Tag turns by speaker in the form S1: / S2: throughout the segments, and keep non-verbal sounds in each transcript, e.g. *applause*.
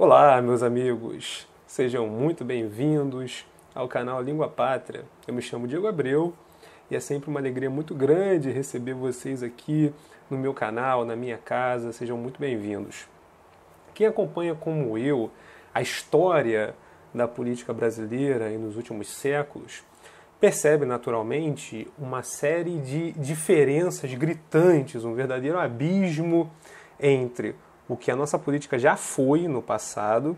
S1: Olá, meus amigos! Sejam muito bem-vindos ao canal Língua Pátria. Eu me chamo Diego Abreu e é sempre uma alegria muito grande receber vocês aqui no meu canal, na minha casa. Sejam muito bem-vindos. Quem acompanha, como eu, a história da política brasileira e nos últimos séculos, percebe naturalmente uma série de diferenças gritantes, um verdadeiro abismo entre o que a nossa política já foi no passado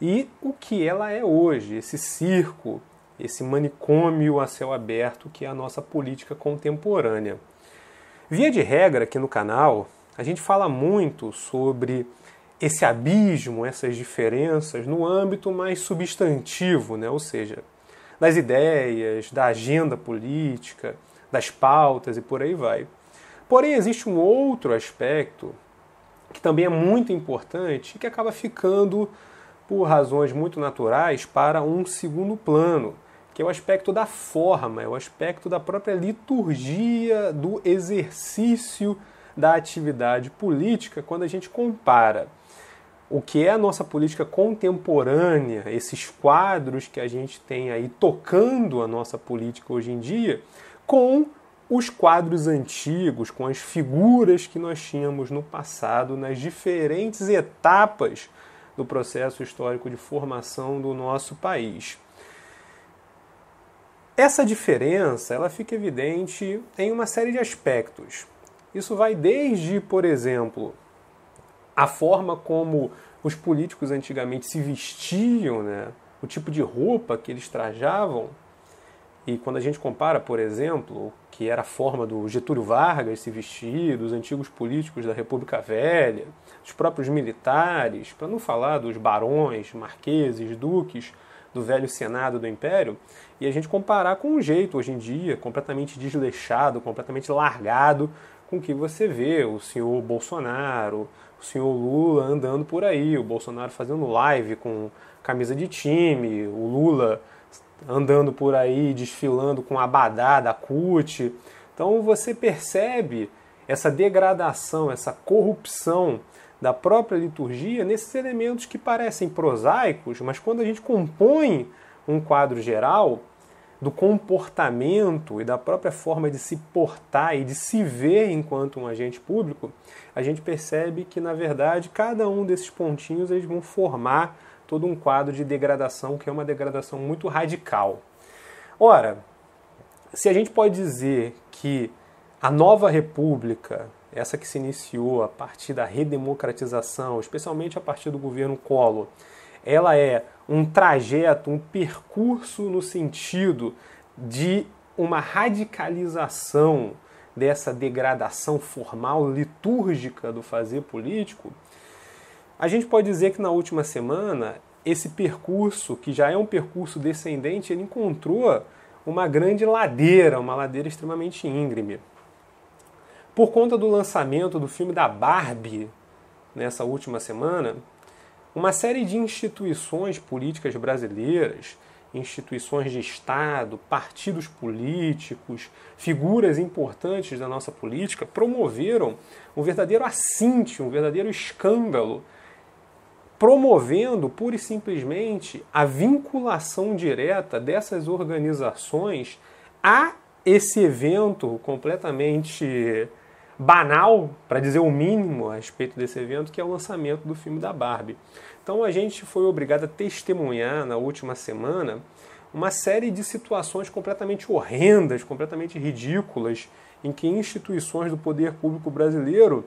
S1: e o que ela é hoje, esse circo, esse manicômio a céu aberto que é a nossa política contemporânea. Via de regra, aqui no canal, a gente fala muito sobre esse abismo, essas diferenças no âmbito mais substantivo, né? ou seja, das ideias, da agenda política, das pautas e por aí vai. Porém, existe um outro aspecto que também é muito importante e que acaba ficando, por razões muito naturais, para um segundo plano, que é o aspecto da forma, é o aspecto da própria liturgia, do exercício da atividade política quando a gente compara o que é a nossa política contemporânea, esses quadros que a gente tem aí tocando a nossa política hoje em dia, com os quadros antigos, com as figuras que nós tínhamos no passado, nas diferentes etapas do processo histórico de formação do nosso país. Essa diferença ela fica evidente em uma série de aspectos. Isso vai desde, por exemplo, a forma como os políticos antigamente se vestiam, né? o tipo de roupa que eles trajavam, e quando a gente compara, por exemplo, que era a forma do Getúlio Vargas se vestir, dos antigos políticos da República Velha, dos próprios militares, para não falar dos barões, marqueses, duques do velho Senado do Império, e a gente comparar com o um jeito hoje em dia, completamente desleixado, completamente largado, com que você vê o senhor Bolsonaro, o senhor Lula andando por aí, o Bolsonaro fazendo live com camisa de time, o Lula andando por aí, desfilando com abadá da CUT. Então você percebe essa degradação, essa corrupção da própria liturgia nesses elementos que parecem prosaicos, mas quando a gente compõe um quadro geral do comportamento e da própria forma de se portar e de se ver enquanto um agente público, a gente percebe que na verdade cada um desses pontinhos eles vão formar todo um quadro de degradação que é uma degradação muito radical. Ora, se a gente pode dizer que a nova república, essa que se iniciou a partir da redemocratização, especialmente a partir do governo Collor, ela é um trajeto, um percurso no sentido de uma radicalização dessa degradação formal litúrgica do fazer político, a gente pode dizer que na última semana, esse percurso, que já é um percurso descendente, ele encontrou uma grande ladeira, uma ladeira extremamente íngreme. Por conta do lançamento do filme da Barbie nessa última semana, uma série de instituições políticas brasileiras, instituições de Estado, partidos políticos, figuras importantes da nossa política promoveram um verdadeiro acinte, um verdadeiro escândalo promovendo pura e simplesmente a vinculação direta dessas organizações a esse evento completamente banal, para dizer o mínimo a respeito desse evento, que é o lançamento do filme da Barbie. Então a gente foi obrigado a testemunhar na última semana uma série de situações completamente horrendas, completamente ridículas, em que instituições do poder público brasileiro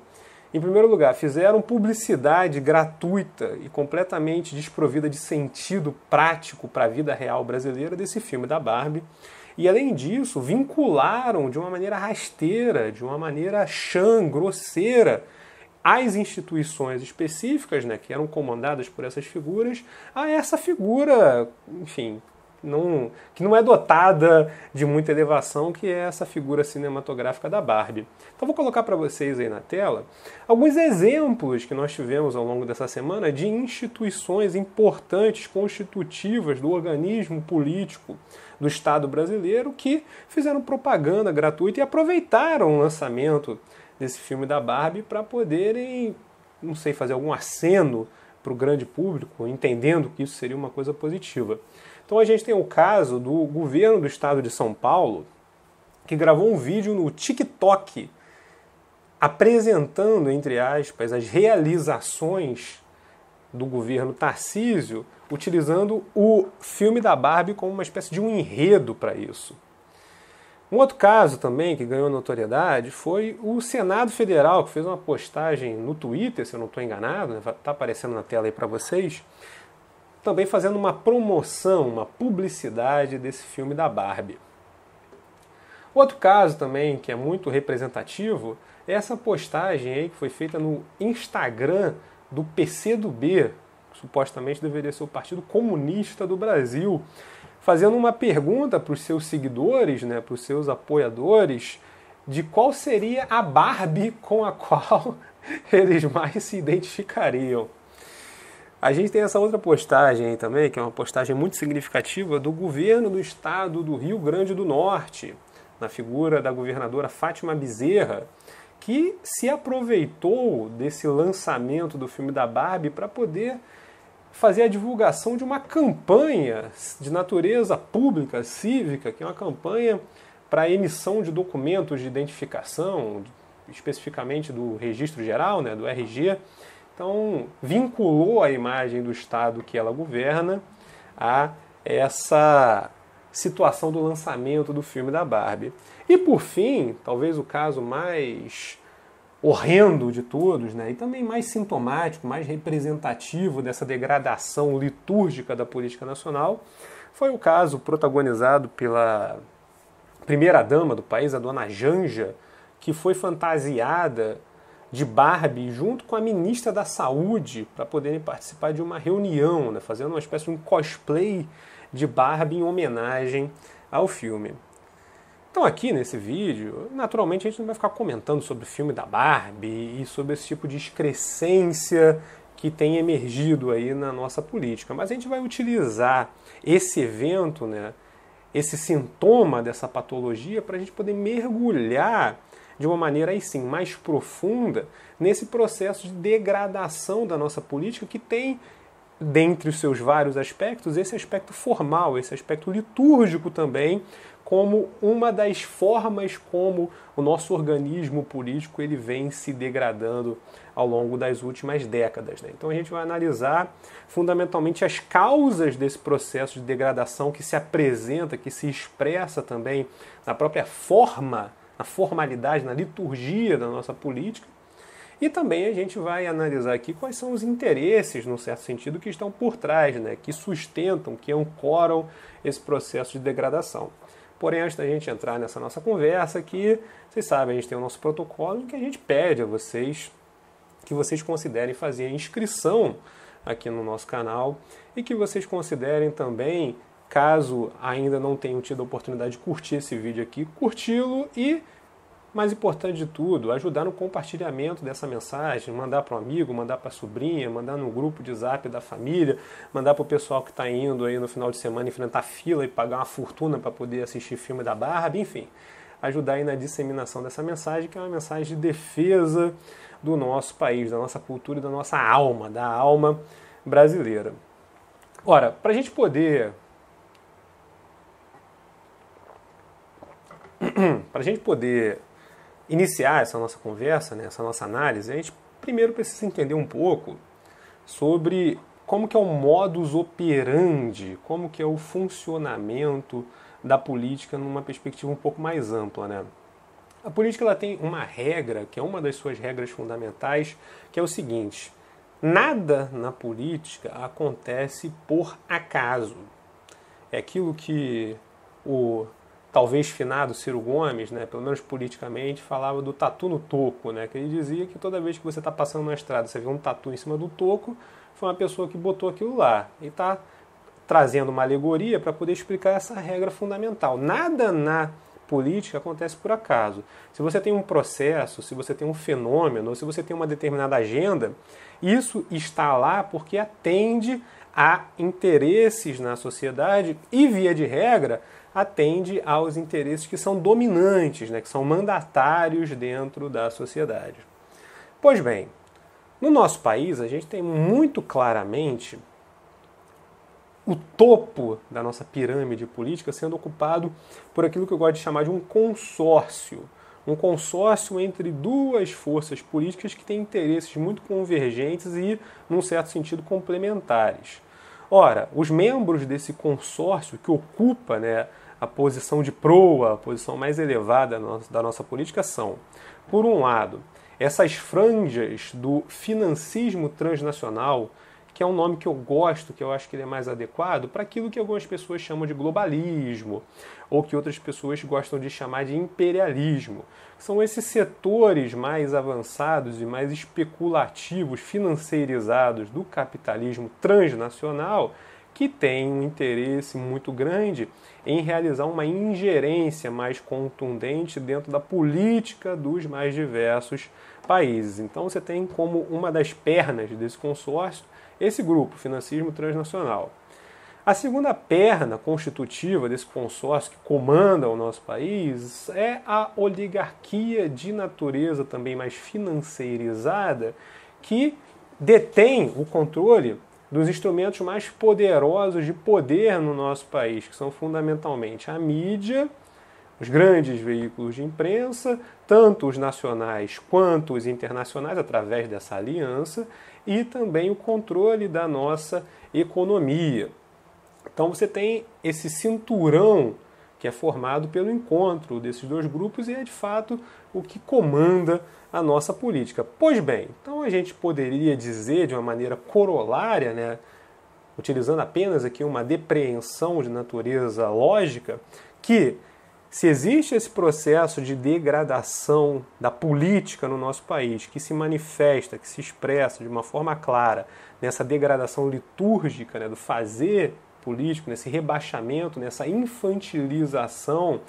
S1: em primeiro lugar, fizeram publicidade gratuita e completamente desprovida de sentido prático para a vida real brasileira desse filme da Barbie. E além disso, vincularam de uma maneira rasteira, de uma maneira chã, grosseira, as instituições específicas, né, que eram comandadas por essas figuras, a essa figura, enfim, não, que não é dotada de muita elevação, que é essa figura cinematográfica da Barbie. Então vou colocar para vocês aí na tela alguns exemplos que nós tivemos ao longo dessa semana de instituições importantes, constitutivas do organismo político do Estado brasileiro que fizeram propaganda gratuita e aproveitaram o lançamento desse filme da Barbie para poderem, não sei, fazer algum aceno para o grande público, entendendo que isso seria uma coisa positiva. Então a gente tem o caso do governo do estado de São Paulo que gravou um vídeo no TikTok apresentando, entre aspas, as realizações do governo Tarcísio, utilizando o filme da Barbie como uma espécie de um enredo para isso. Um outro caso também que ganhou notoriedade foi o Senado Federal, que fez uma postagem no Twitter, se eu não estou enganado, está né? aparecendo na tela aí para vocês, também fazendo uma promoção, uma publicidade desse filme da Barbie. Outro caso também que é muito representativo é essa postagem aí que foi feita no Instagram do PCdoB, que supostamente deveria ser o Partido Comunista do Brasil, fazendo uma pergunta para os seus seguidores, né, para os seus apoiadores, de qual seria a Barbie com a *laughs* qual eles mais se identificariam. A gente tem essa outra postagem aí também, que é uma postagem muito significativa do governo do estado do Rio Grande do Norte, na figura da governadora Fátima Bezerra, que se aproveitou desse lançamento do filme da Barbie para poder fazer a divulgação de uma campanha de natureza pública, cívica, que é uma campanha para emissão de documentos de identificação, especificamente do registro geral, né, do RG, então, vinculou a imagem do Estado que ela governa a essa situação do lançamento do filme da Barbie. E por fim, talvez o caso mais
S2: horrendo
S1: de todos, né, e também mais sintomático, mais representativo dessa degradação litúrgica da política nacional, foi o caso protagonizado pela primeira dama do país, a dona Janja, que foi fantasiada de Barbie junto com a ministra da Saúde para poderem participar de uma reunião, né, fazendo uma espécie de um cosplay de Barbie em homenagem ao filme. Então, aqui nesse vídeo, naturalmente a gente não vai ficar comentando sobre o filme da Barbie e sobre esse tipo de excrescência que tem emergido aí na nossa política, mas a gente vai utilizar esse evento, né, esse sintoma dessa patologia, para a gente poder mergulhar de uma maneira aí sim mais profunda nesse processo de degradação da nossa política que tem dentre os seus vários aspectos esse aspecto formal, esse aspecto litúrgico também, como uma das formas como o nosso organismo político ele vem se degradando ao longo das últimas décadas. Né? Então a gente vai analisar fundamentalmente as causas desse processo de degradação que se apresenta, que se expressa também na própria forma na formalidade, na liturgia da nossa política. E também a gente vai analisar aqui quais são os interesses, no certo sentido, que estão por trás, né, que sustentam, que ancoram esse processo de degradação. Porém, antes da gente entrar nessa nossa conversa aqui, vocês sabem, a gente tem o nosso protocolo que a gente pede a vocês que vocês considerem fazer a inscrição aqui no nosso canal e que vocês considerem também Caso ainda não tenham tido a oportunidade de curtir esse vídeo aqui, curti-lo e, mais importante de tudo, ajudar no compartilhamento dessa mensagem, mandar para um amigo, mandar para a sobrinha, mandar no grupo de zap da família, mandar para o pessoal que está indo aí no final de semana enfrentar fila e pagar uma fortuna para poder assistir filme da Barbie, enfim ajudar aí na disseminação dessa mensagem, que é uma mensagem de defesa do nosso país, da nossa cultura e da nossa alma, da alma brasileira. Ora, para a gente poder *clears throat* para a gente poder iniciar essa nossa conversa, né, essa nossa análise, a gente primeiro precisa entender um pouco sobre como que é o modus operandi, como que é o funcionamento da política numa perspectiva um pouco mais ampla, né? A política ela tem uma regra, que é uma das suas regras fundamentais, que é o seguinte: nada na política acontece por acaso. É aquilo que o talvez finado Ciro Gomes, né, pelo menos politicamente, falava do tatu no toco, né, que ele dizia que toda vez que você está passando na estrada, você vê um tatu em cima do toco, foi uma pessoa que botou aquilo lá. E está trazendo uma alegoria para poder explicar essa regra fundamental. Nada na política acontece por acaso. Se você tem um processo, se você tem um fenômeno, se você tem uma determinada agenda, isso está lá porque atende a interesses na sociedade e, via de regra, atende aos interesses que são dominantes, né, que são mandatários dentro da sociedade. Pois bem, no nosso país a gente tem muito claramente o topo da nossa pirâmide política sendo ocupado por aquilo que eu gosto de chamar de um consórcio um consórcio entre duas forças políticas que têm interesses muito convergentes e, num certo sentido, complementares. Ora, os membros desse consórcio que ocupa né, a posição de proa, a posição mais elevada da nossa política, são, por um lado, essas franjas do financismo transnacional que é um nome que eu gosto, que eu acho que ele é mais adequado para aquilo que algumas pessoas chamam de globalismo, ou que outras pessoas gostam de chamar de imperialismo. São esses setores mais avançados e mais especulativos, financeirizados do capitalismo transnacional que tem um interesse muito grande em realizar uma ingerência mais contundente dentro da política dos mais diversos países. Então você tem como uma das pernas desse consórcio esse grupo, Financismo Transnacional. A segunda perna constitutiva desse consórcio que comanda o nosso país é a oligarquia de natureza também mais financeirizada que detém o controle dos instrumentos mais poderosos de poder no nosso país, que são fundamentalmente a mídia, os grandes veículos de imprensa, tanto os nacionais quanto os internacionais, através dessa aliança, e também o controle da nossa economia. Então você tem esse cinturão que é formado pelo encontro desses dois grupos e é de fato o que comanda a nossa política. Pois bem, então a gente poderia dizer de uma maneira corolária, né, utilizando apenas aqui uma depreensão de natureza lógica, que se existe esse processo de degradação da política no nosso país, que se manifesta, que se expressa de uma forma clara nessa degradação litúrgica né, do fazer político, nesse rebaixamento, nessa infantilização,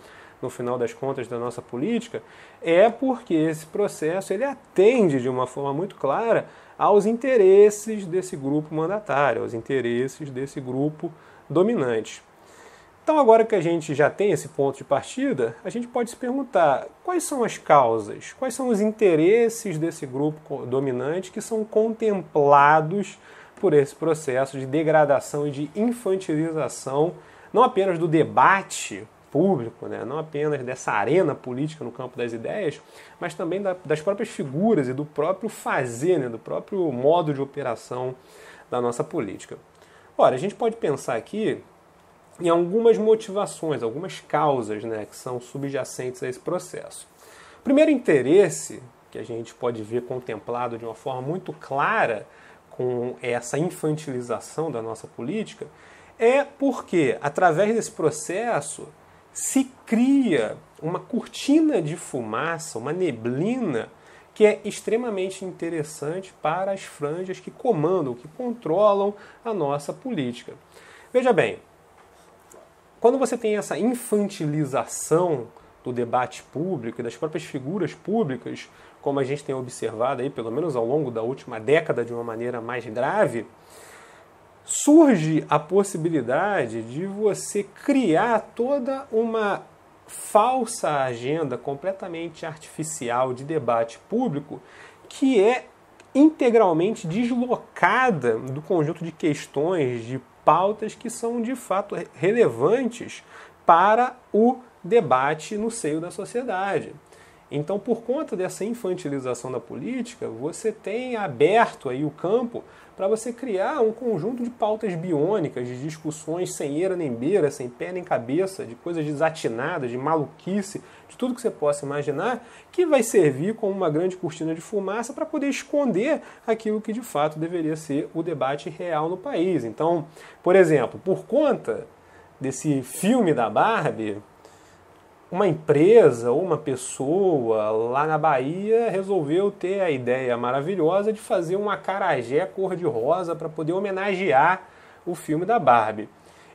S1: no final das contas, da nossa política, é porque esse processo ele atende de uma forma muito clara aos interesses desse grupo mandatário, aos interesses desse grupo dominante. Então, agora que a gente já tem esse ponto de partida, a gente pode se perguntar quais são as causas, quais são os interesses desse grupo dominante que são contemplados por esse processo de degradação e de infantilização, não apenas do debate público, né? não apenas dessa arena política no campo das ideias, mas também da, das próprias figuras e do próprio fazer, né? do próprio modo de operação da nossa política. Ora, a gente pode pensar aqui e algumas motivações, algumas causas né, que são subjacentes a esse processo. O primeiro interesse, que a gente pode ver contemplado de uma forma muito clara com essa infantilização da nossa política, é porque, através desse processo, se cria uma cortina de fumaça, uma neblina, que é extremamente interessante para as franjas que comandam, que controlam a nossa política. Veja bem, quando você tem essa infantilização do debate público e das próprias figuras públicas, como a gente tem observado aí, pelo menos ao longo da última década, de uma maneira mais grave, surge a possibilidade de você criar toda uma falsa agenda completamente artificial de debate público que é integralmente deslocada do conjunto de questões, de pautas que são de fato relevantes para o debate no seio da sociedade. Então, por conta dessa infantilização da política, você tem aberto aí o campo para você criar um conjunto de pautas biônicas, de discussões sem eira nem beira, sem pé nem cabeça, de coisas desatinadas, de maluquice, de tudo que você possa imaginar, que vai servir como uma grande cortina de fumaça para poder esconder aquilo que de fato deveria ser o debate real no país. Então, por exemplo, por conta desse filme da Barbie, uma empresa ou uma pessoa lá na Bahia resolveu ter a ideia maravilhosa de fazer um acarajé cor-de-rosa para poder homenagear o filme da Barbie.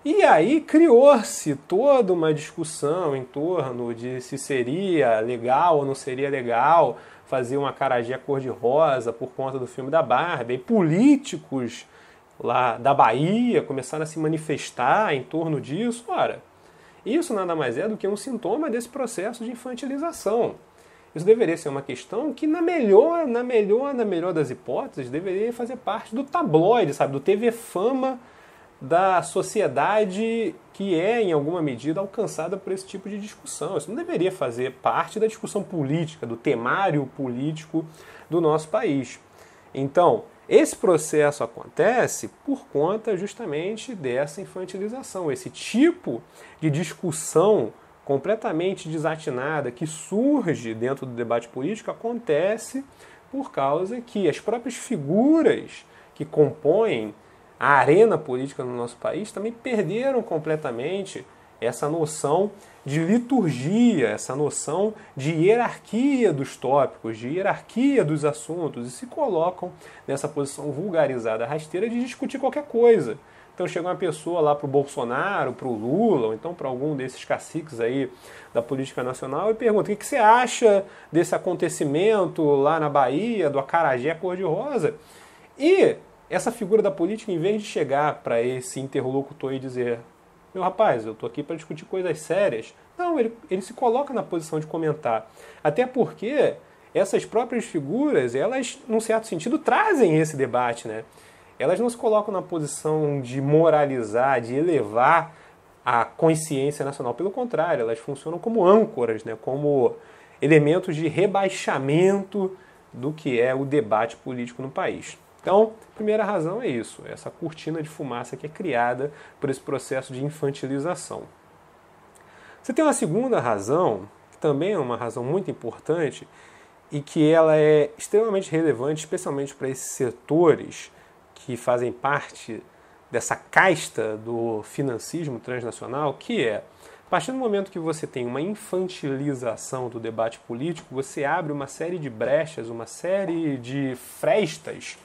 S1: E aí criou-se toda uma discussão em torno de se seria legal ou não seria legal fazer um acarajé cor-de-rosa por conta do filme da Barbie. E políticos lá da Bahia começaram a se manifestar em torno disso. Ora, isso nada mais é do que um sintoma desse processo de infantilização. Isso deveria ser uma questão que, na melhor, na melhor, na melhor das hipóteses, deveria fazer parte do tabloide, sabe, do TV fama da sociedade que é, em alguma medida, alcançada por esse tipo de discussão. Isso não deveria fazer parte da discussão política, do temário político do nosso país. Então, esse processo acontece por conta justamente dessa infantilização, esse tipo de discussão completamente desatinada que surge dentro do debate político acontece por causa que as próprias figuras que compõem a arena política no nosso país também perderam completamente essa noção de liturgia, essa noção de hierarquia dos tópicos, de hierarquia dos assuntos, e se colocam nessa posição vulgarizada, rasteira de discutir qualquer coisa. Então chega uma pessoa lá para o Bolsonaro, para o Lula, ou então para algum desses caciques aí da política nacional e pergunta: o que, que você acha desse acontecimento lá na Bahia, do acarajé cor-de-rosa? E essa figura da política, em vez de chegar para esse interlocutor e dizer: meu rapaz, eu estou aqui para discutir coisas sérias. Não, ele, ele se coloca na posição de comentar. Até porque essas próprias figuras, elas, num certo sentido, trazem esse debate, né? Elas não se colocam na posição de moralizar, de elevar a consciência nacional. Pelo contrário, elas funcionam como âncoras, né? como elementos de rebaixamento do que é o debate político no país. Então, primeira razão é isso, essa cortina de fumaça que é criada por esse processo de infantilização. Você tem uma segunda razão, que também é uma razão muito importante e que ela é extremamente relevante, especialmente para esses setores que fazem parte dessa casta do financismo transnacional, que é a partir do momento que você tem uma infantilização do debate político, você abre uma série de brechas, uma série de frestas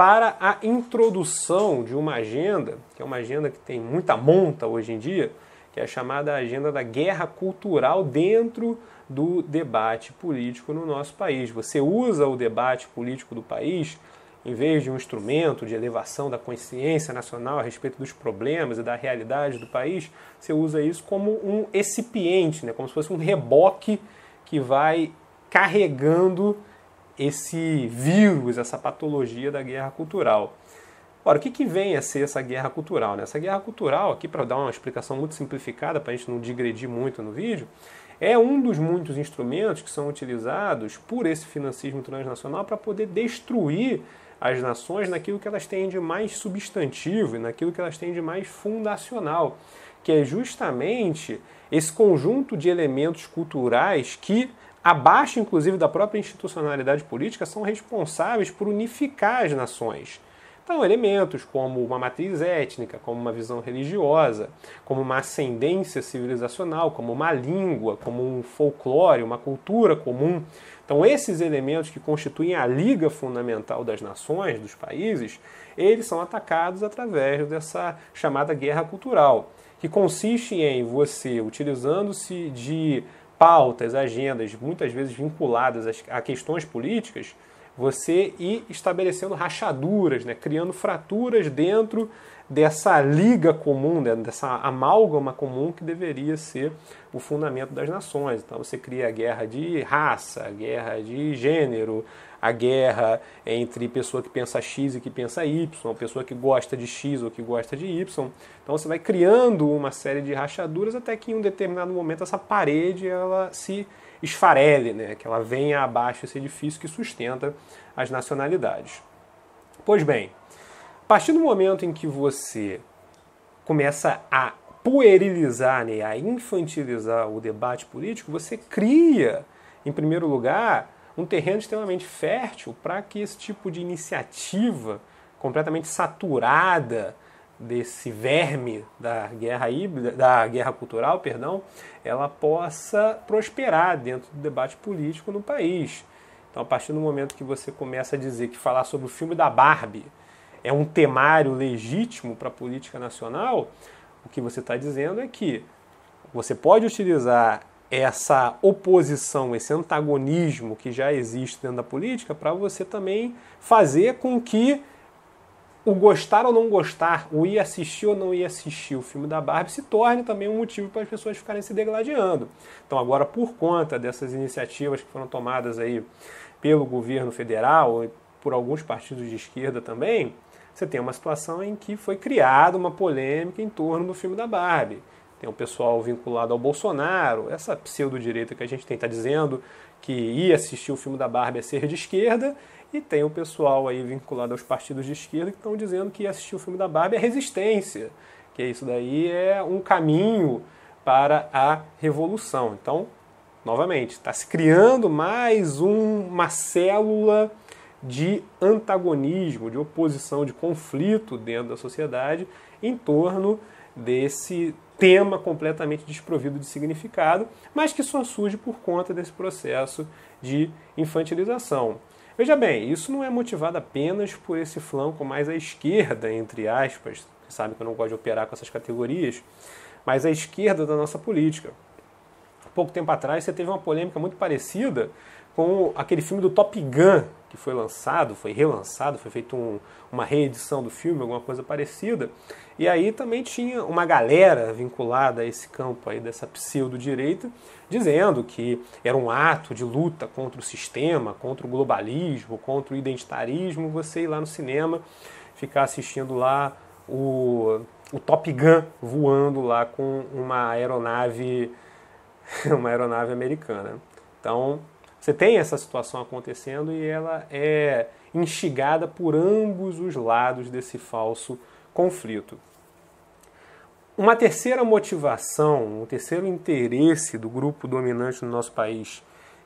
S1: para a introdução de uma agenda, que é uma agenda que tem muita monta hoje em dia, que é a chamada agenda da guerra cultural dentro do debate político no nosso país. Você usa o debate político do país em vez de um instrumento de elevação da consciência nacional a respeito dos problemas e da realidade do país, você usa isso como um excipiente, né? como se fosse um reboque que vai carregando esse vírus, essa patologia da guerra cultural. Ora, o que, que vem a ser essa guerra cultural? Né? Essa guerra cultural, aqui para dar uma explicação muito simplificada, para a gente não digredir muito no vídeo, é um dos muitos instrumentos que são utilizados por esse financismo transnacional para poder destruir as nações naquilo que elas têm de mais substantivo e naquilo que elas têm de mais fundacional, que é justamente esse conjunto de elementos culturais que abaixo inclusive da própria institucionalidade política, são responsáveis por unificar as nações. Então, elementos como uma matriz étnica, como uma visão religiosa, como uma ascendência civilizacional, como uma língua, como um folclore, uma cultura comum. Então, esses elementos que constituem a liga fundamental das nações, dos países, eles são atacados através dessa chamada guerra cultural, que consiste em você utilizando-se de pautas, agendas, muitas vezes vinculadas a questões políticas, você ir estabelecendo rachaduras, né? criando fraturas dentro dessa liga comum, né? dessa amálgama comum que deveria ser o fundamento das nações. Então você cria a guerra de raça, a guerra de gênero, a guerra entre pessoa que pensa X e que pensa Y, pessoa que gosta de X ou que gosta de Y. Então você vai criando uma série de rachaduras até que em um determinado momento essa parede ela se esfarele, né? que ela venha abaixo esse edifício que sustenta as nacionalidades. Pois bem, a partir do momento em que você começa a puerilizar, né, a infantilizar o debate político, você cria, em primeiro lugar, um terreno extremamente fértil para que esse tipo de iniciativa completamente saturada desse verme da guerra híbrida, da guerra cultural, perdão, ela possa prosperar dentro do debate político no país. Então, a partir do momento que você começa a dizer que falar sobre o filme da Barbie é um temário legítimo para a política nacional, o que você está dizendo é que você pode utilizar essa oposição, esse antagonismo que já existe dentro da política, para você também fazer com que o gostar ou não gostar, o ir assistir ou não ir assistir o filme da Barbie se torne também um motivo para as pessoas ficarem se degladiando. Então, agora, por conta dessas iniciativas que foram tomadas aí pelo governo federal e por alguns partidos de esquerda também, você tem uma situação em que foi criada uma polêmica em torno do filme da Barbie tem o pessoal vinculado ao Bolsonaro, essa pseudo-direita que a gente tem, está dizendo que ia assistir o filme da Barbie é ser de esquerda, e tem o pessoal aí vinculado aos partidos de esquerda que estão dizendo que assistir o filme da Barbie é resistência, que isso daí é um caminho para a revolução. Então, novamente, está se criando mais um, uma célula de antagonismo, de oposição, de conflito dentro da sociedade em torno desse tema completamente desprovido de significado, mas que só surge por conta desse processo de infantilização. Veja bem, isso não é motivado apenas por esse flanco mais à esquerda, entre aspas, sabe que eu não gosto de operar com essas categorias, mas à esquerda da nossa política. Pouco tempo atrás você teve uma polêmica muito parecida com aquele filme do Top Gun, que foi lançado, foi relançado, foi feito um, uma reedição do filme, alguma coisa parecida. E aí também tinha uma galera vinculada a esse campo aí dessa pseudo-direita, dizendo que era um ato de luta contra o sistema, contra o globalismo, contra o identitarismo, você ir lá no cinema, ficar assistindo lá o, o Top Gun voando lá com uma aeronave, *laughs* uma aeronave americana. Então, você tem essa situação acontecendo e ela é instigada por ambos os lados desse falso conflito. Uma terceira motivação, um terceiro interesse do grupo dominante no nosso país,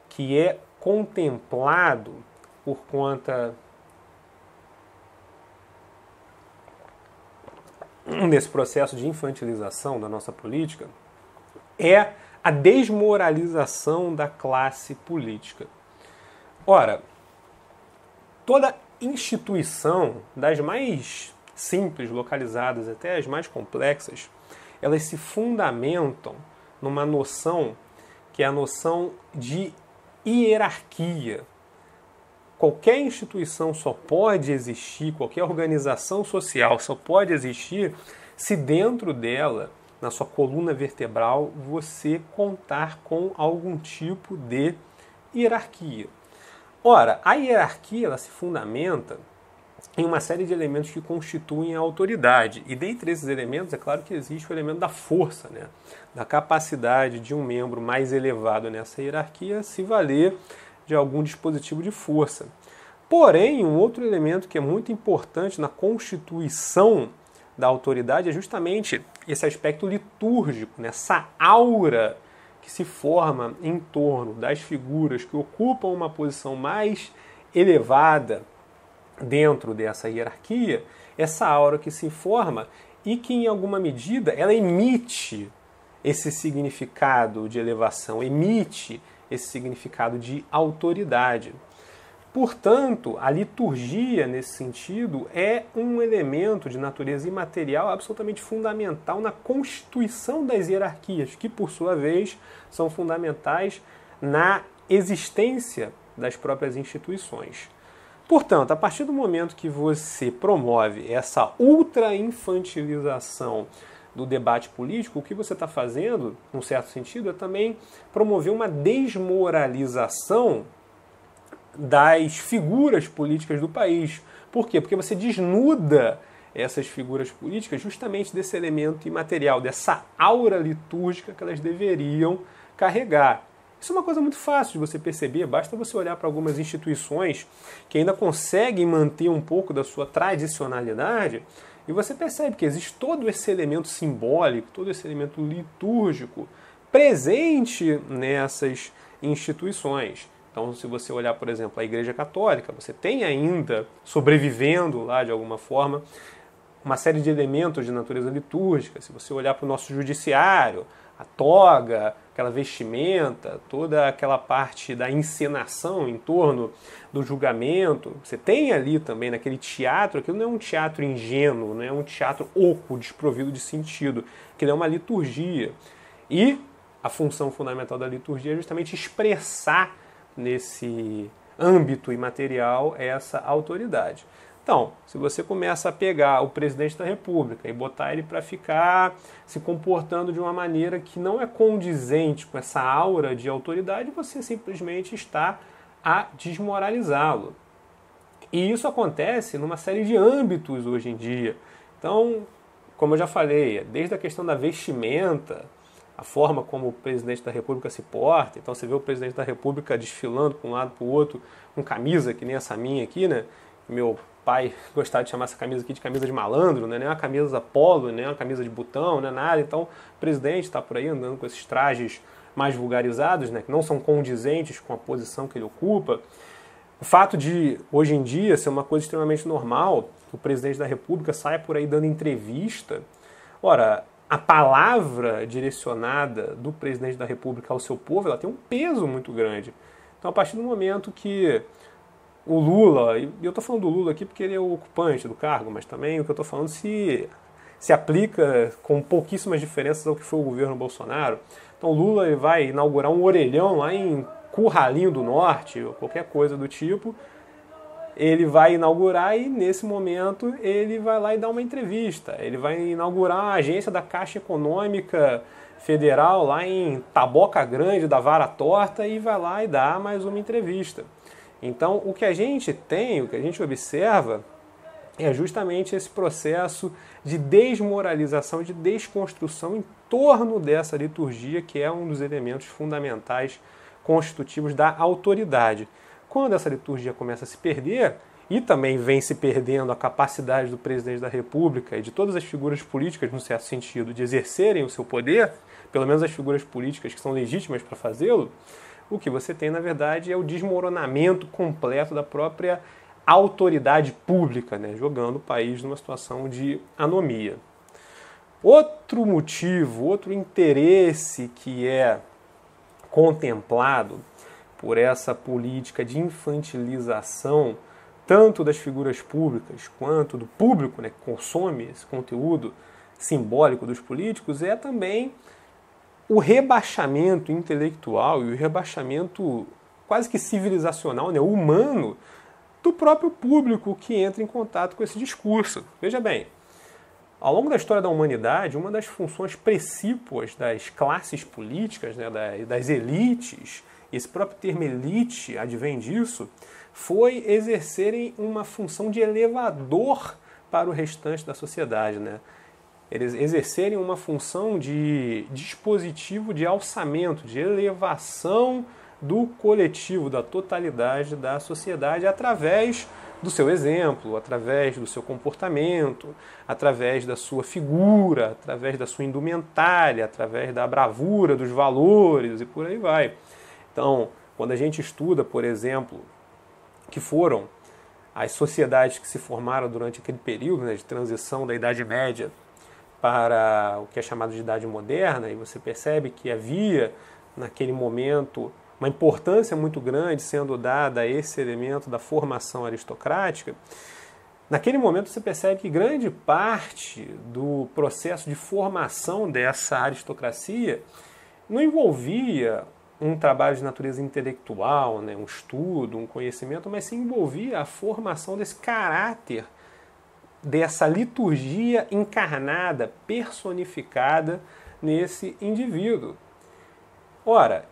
S1: que é contemplado por conta desse processo de infantilização da nossa política, é a desmoralização da classe política. Ora, toda instituição, das mais simples, localizadas até as mais complexas, elas se fundamentam numa noção que é a noção de hierarquia. Qualquer instituição só pode existir, qualquer organização social só pode existir se dentro dela na sua coluna vertebral, você contar com algum tipo de hierarquia. Ora, a hierarquia ela se fundamenta em uma série de elementos que constituem a autoridade. E dentre esses elementos, é claro que existe o elemento da força, né? da capacidade de um membro mais elevado nessa hierarquia se valer de algum dispositivo de força. Porém, um outro elemento que é muito importante na constituição da autoridade é justamente esse aspecto litúrgico, né? essa aura que se forma em torno das figuras que ocupam uma posição mais elevada dentro dessa hierarquia, essa aura que se forma e que em alguma medida ela emite esse significado de elevação, emite esse significado de autoridade. Portanto, a liturgia, nesse sentido, é um elemento de natureza imaterial absolutamente fundamental na constituição das hierarquias, que, por sua vez, são fundamentais na existência das próprias instituições. Portanto, a partir do momento que você promove essa ultra-infantilização do debate político, o que você está fazendo, num certo sentido, é também promover uma desmoralização das figuras políticas do país. Por quê? Porque você desnuda essas figuras políticas justamente desse elemento imaterial, dessa aura litúrgica que elas deveriam carregar. Isso é uma coisa muito fácil de você perceber, basta você olhar para algumas instituições que ainda conseguem manter um pouco da sua tradicionalidade e você percebe que existe todo esse elemento simbólico, todo esse elemento litúrgico presente nessas instituições. Então, se você olhar, por exemplo, a Igreja Católica, você tem ainda sobrevivendo lá de alguma forma uma série de elementos de natureza litúrgica. Se você olhar para o nosso judiciário, a toga, aquela vestimenta, toda aquela parte da encenação em torno do julgamento. Você tem ali também, naquele teatro, aquilo não é um teatro ingênuo, não é um teatro oco, desprovido de sentido, aquilo é uma liturgia. E a função fundamental da liturgia é justamente expressar nesse âmbito imaterial é essa autoridade. Então, se você começa a pegar o presidente da República e botar ele para ficar se comportando de uma maneira que não é condizente com essa aura de autoridade, você simplesmente está a desmoralizá-lo. E isso acontece numa série de âmbitos hoje em dia. Então, como eu já falei, desde a questão da vestimenta, a forma como o presidente da República se porta. Então você vê o presidente da República desfilando para um lado para o outro com camisa, que nem essa minha aqui, né? Meu pai *laughs* gostava de chamar essa camisa aqui de camisa de malandro, né? Nem uma camisa polo, nem uma camisa de botão, né? Nada. Então o presidente está por aí andando com esses trajes mais vulgarizados, né? Que não são condizentes com a posição que ele ocupa. O fato de, hoje em dia, ser uma coisa extremamente normal que o presidente da República saia por aí dando entrevista. Ora, a palavra direcionada do presidente da República ao seu povo, ela tem um peso muito grande. Então, a partir do momento que o Lula, e eu estou falando do Lula aqui porque ele é o ocupante do cargo, mas também o que eu estou falando se, se aplica com pouquíssimas diferenças ao que foi o governo Bolsonaro. Então, o Lula vai inaugurar um orelhão lá em Curralinho do Norte, ou qualquer coisa do tipo, ele vai inaugurar e nesse momento ele vai lá e dá uma entrevista. Ele vai inaugurar a agência da Caixa Econômica Federal lá em Taboca Grande, da Vara Torta, e vai lá e dá mais uma entrevista. Então, o que a gente tem, o que a gente observa, é justamente esse processo de desmoralização, de desconstrução em torno dessa liturgia, que é um dos elementos fundamentais constitutivos da autoridade. Quando essa liturgia começa a se perder, e também vem se perdendo a capacidade do presidente da República e de todas as figuras políticas, no certo sentido, de exercerem o seu poder, pelo menos as figuras políticas que são legítimas para fazê-lo, o que você tem, na verdade, é o desmoronamento completo da própria autoridade pública, né? jogando o país numa situação de anomia. Outro motivo, outro interesse que é contemplado por essa política de infantilização tanto das figuras públicas quanto do público né, que consome esse conteúdo simbólico dos políticos é também o rebaixamento intelectual e o rebaixamento quase que civilizacional, né, humano, do próprio público que entra em contato com esse discurso. Veja bem, ao longo da história da humanidade, uma das funções precípuas das classes políticas, né, das elites, esse próprio termo elite advém disso, foi exercerem uma função de elevador para o restante da sociedade, né? Eles exercerem uma função de dispositivo de alçamento, de elevação do coletivo, da totalidade da sociedade através do seu exemplo, através do seu comportamento, através da sua figura, através da sua indumentária, através da bravura, dos valores e por aí vai. Então, quando a gente estuda, por exemplo, que foram as sociedades que se formaram durante aquele período né, de transição da Idade Média para o que é chamado de Idade Moderna, e você percebe que havia naquele momento uma importância muito grande sendo dada a esse elemento da formação aristocrática. Naquele momento você percebe que grande parte do processo de formação dessa aristocracia não envolvia um trabalho de natureza intelectual, né, um estudo, um conhecimento, mas se envolvia a formação desse caráter, dessa liturgia encarnada, personificada nesse indivíduo. Ora,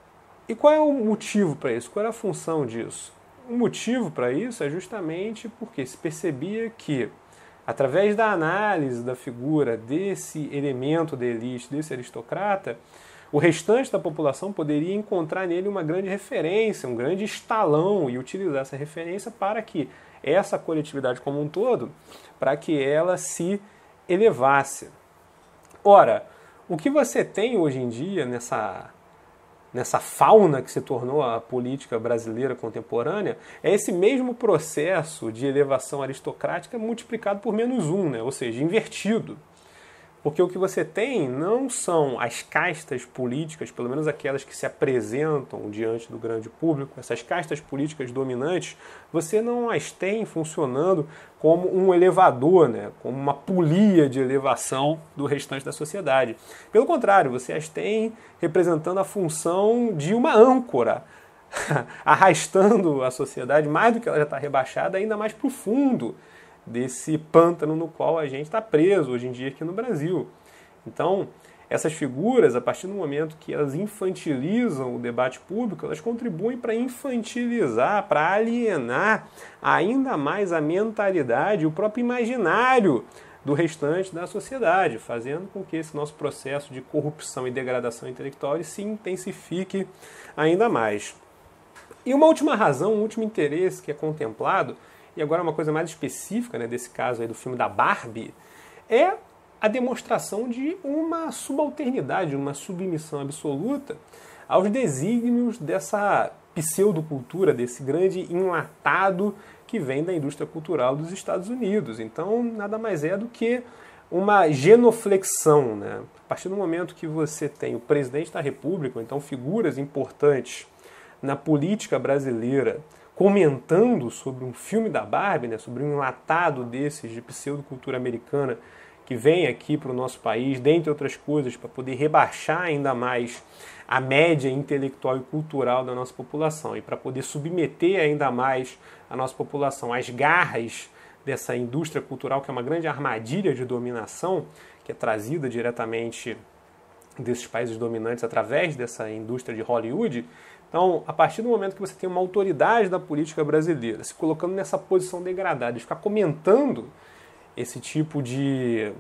S1: e qual é o motivo para isso? Qual é a função disso? O motivo para isso é justamente porque se percebia que, através da análise da figura desse elemento da elite, desse aristocrata, o restante da população poderia encontrar nele uma grande referência, um grande estalão e utilizar essa referência para que essa coletividade como um todo, para que ela se elevasse. Ora, o que você tem hoje em dia nessa nessa fauna que se tornou a política brasileira contemporânea, é esse mesmo processo de elevação aristocrática multiplicado por menos um, né? ou seja, invertido. Porque o que você tem não são as castas políticas, pelo menos aquelas que se apresentam diante do grande público, essas castas políticas dominantes, você não as tem funcionando como um elevador, né? como uma polia de elevação do restante da sociedade. Pelo contrário, você as tem representando a função de uma âncora, *laughs* arrastando a sociedade mais do que ela já está rebaixada, ainda mais para o fundo desse pântano no qual a gente está preso hoje em dia aqui no Brasil. Então, essas figuras, a partir do momento que elas infantilizam o debate público, elas contribuem para infantilizar, para alienar ainda mais a mentalidade, o próprio imaginário do restante da sociedade, fazendo com que esse nosso processo de corrupção e degradação intelectual se intensifique ainda mais. E uma última razão, um último interesse que é contemplado e agora uma coisa mais específica né, desse caso aí do filme da Barbie, é a demonstração de uma subalternidade, uma submissão absoluta aos desígnios dessa pseudocultura, desse grande enlatado que vem da indústria cultural dos Estados Unidos. Então, nada mais é do que uma genoflexão. Né? A partir do momento que você tem o presidente da República, ou então figuras importantes na política brasileira, comentando sobre um filme da Barbie, né, sobre um latado desses de pseudocultura americana que vem aqui para o nosso país, dentre outras coisas, para poder rebaixar ainda mais a média intelectual e cultural da nossa população e para poder submeter ainda mais a nossa população às garras dessa indústria cultural que é uma grande armadilha de dominação que é trazida diretamente desses países dominantes através dessa indústria de Hollywood, então, a partir do momento que você tem uma autoridade da política brasileira se colocando nessa posição degradada, de ficar comentando esse tipo de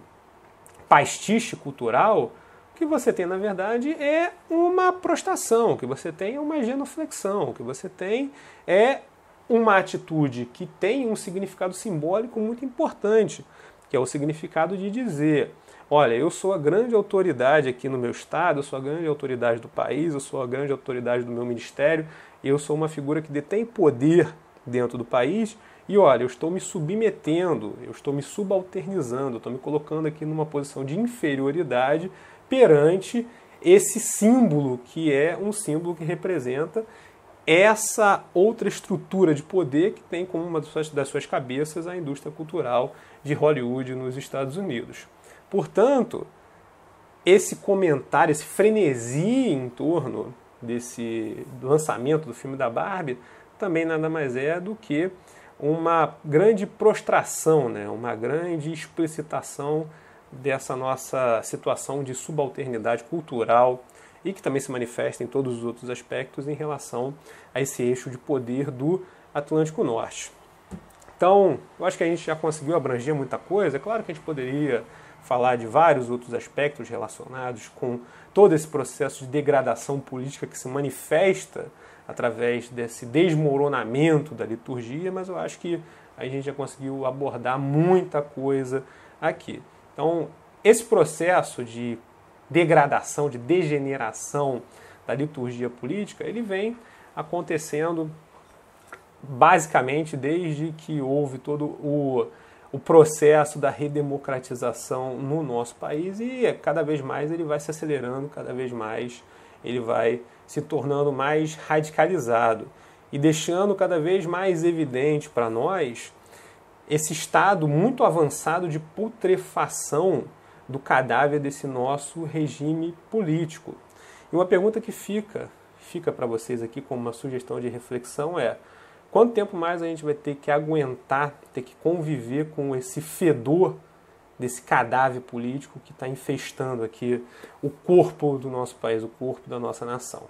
S1: pastiche cultural, o que você tem, na verdade, é uma prostração, o que você tem é uma genuflexão, o que você tem é uma atitude que tem um significado simbólico muito importante, que é o significado de dizer Olha, eu sou a grande autoridade aqui no meu estado, eu sou a grande autoridade do país, eu sou a grande autoridade do meu ministério, eu sou uma figura que detém poder dentro do país e olha, eu estou me submetendo, eu estou me subalternizando, eu estou me colocando aqui numa posição de inferioridade perante esse símbolo que é um símbolo que representa essa outra estrutura de poder que tem como uma das suas cabeças a indústria cultural de Hollywood nos Estados Unidos. Portanto, esse comentário, esse frenesi em torno desse do lançamento do filme da Barbie também nada mais é do que uma grande prostração, né? uma grande explicitação dessa nossa situação de subalternidade cultural e que também se manifesta em todos os outros aspectos em relação a esse eixo de poder do Atlântico Norte. Então, eu acho que a gente já conseguiu abranger muita coisa. É claro que a gente poderia falar de vários outros aspectos relacionados com todo esse processo de degradação política que se manifesta através desse desmoronamento da liturgia, mas eu acho que a gente já conseguiu abordar muita coisa aqui. Então, esse processo de degradação, de degeneração da liturgia política, ele vem acontecendo basicamente desde que houve todo o o processo da redemocratização no nosso país e é cada vez mais ele vai se acelerando, cada vez mais ele vai se tornando mais radicalizado e deixando cada vez mais evidente para nós esse estado muito avançado de putrefação do cadáver desse nosso regime político. E uma pergunta que fica, fica para vocês aqui como uma sugestão de reflexão é: Quanto tempo mais a gente vai ter que aguentar, ter que conviver com esse fedor desse cadáver político que está infestando aqui o corpo do nosso país, o corpo da nossa nação?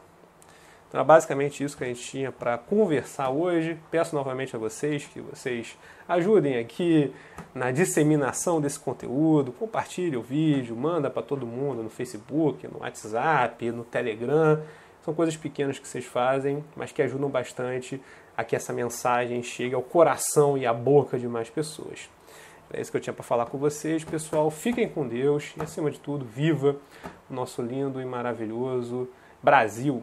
S1: Então, é basicamente isso que a gente tinha para conversar hoje. Peço novamente a vocês que vocês ajudem aqui na disseminação desse conteúdo, compartilhe o vídeo, manda para todo mundo no Facebook, no WhatsApp, no Telegram. São coisas pequenas que vocês fazem, mas que ajudam bastante a que essa mensagem chegue ao coração e à boca de mais pessoas. É isso que eu tinha para falar com vocês, pessoal. Fiquem com Deus e, acima de tudo, viva o nosso lindo e maravilhoso Brasil.